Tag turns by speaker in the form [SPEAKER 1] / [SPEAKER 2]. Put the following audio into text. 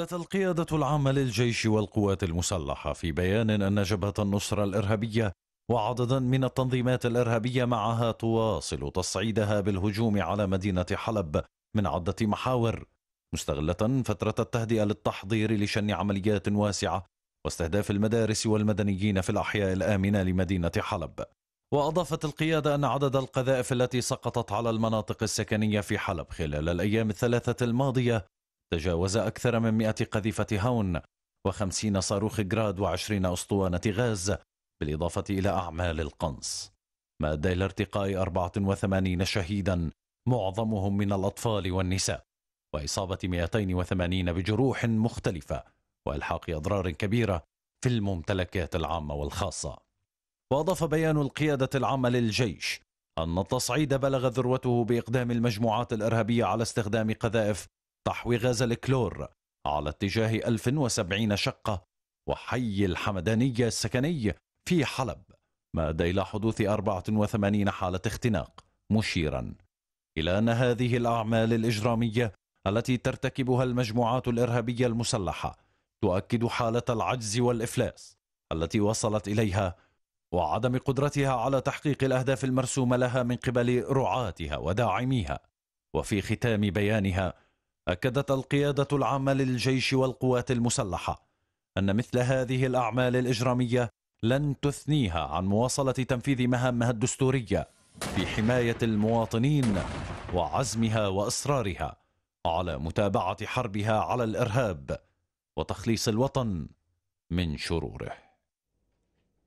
[SPEAKER 1] قالت القيادة العامة للجيش والقوات المسلحة في بيان أن جبهة النصرة الإرهابية وعددا من التنظيمات الإرهابية معها تواصل تصعيدها بالهجوم على مدينة حلب من عدة محاور مستغلة فترة التهدئة للتحضير لشن عمليات واسعة واستهداف المدارس والمدنيين في الأحياء الآمنة لمدينة حلب وأضافت القيادة أن عدد القذائف التي سقطت على المناطق السكنية في حلب خلال الأيام الثلاثة الماضية تجاوز أكثر من 100 قذيفة هاون و50 صاروخ جراد و20 أسطوانة غاز بالإضافة إلى أعمال القنص ما أدى إلى ارتقاء 84 شهيدا معظمهم من الأطفال والنساء وإصابة 280 بجروح مختلفة وإلحاق أضرار كبيرة في الممتلكات العامة والخاصة وأضاف بيان القيادة العامة للجيش أن التصعيد بلغ ذروته بإقدام المجموعات الإرهابية على استخدام قذائف تحوي غاز الكلور على اتجاه 1070 شقة وحي الحمدانية السكني في حلب ما أدى إلى حدوث 84 حالة اختناق مشيرا إلى أن هذه الأعمال الإجرامية التي ترتكبها المجموعات الإرهابية المسلحة تؤكد حالة العجز والإفلاس التي وصلت إليها وعدم قدرتها على تحقيق الأهداف المرسومة لها من قبل رعاتها وداعميها وفي ختام بيانها أكدت القيادة العامة للجيش والقوات المسلحة أن مثل هذه الأعمال الإجرامية لن تثنيها عن مواصلة تنفيذ مهامها الدستورية في حماية المواطنين وعزمها وإصرارها على متابعة حربها على الإرهاب وتخليص الوطن من شروره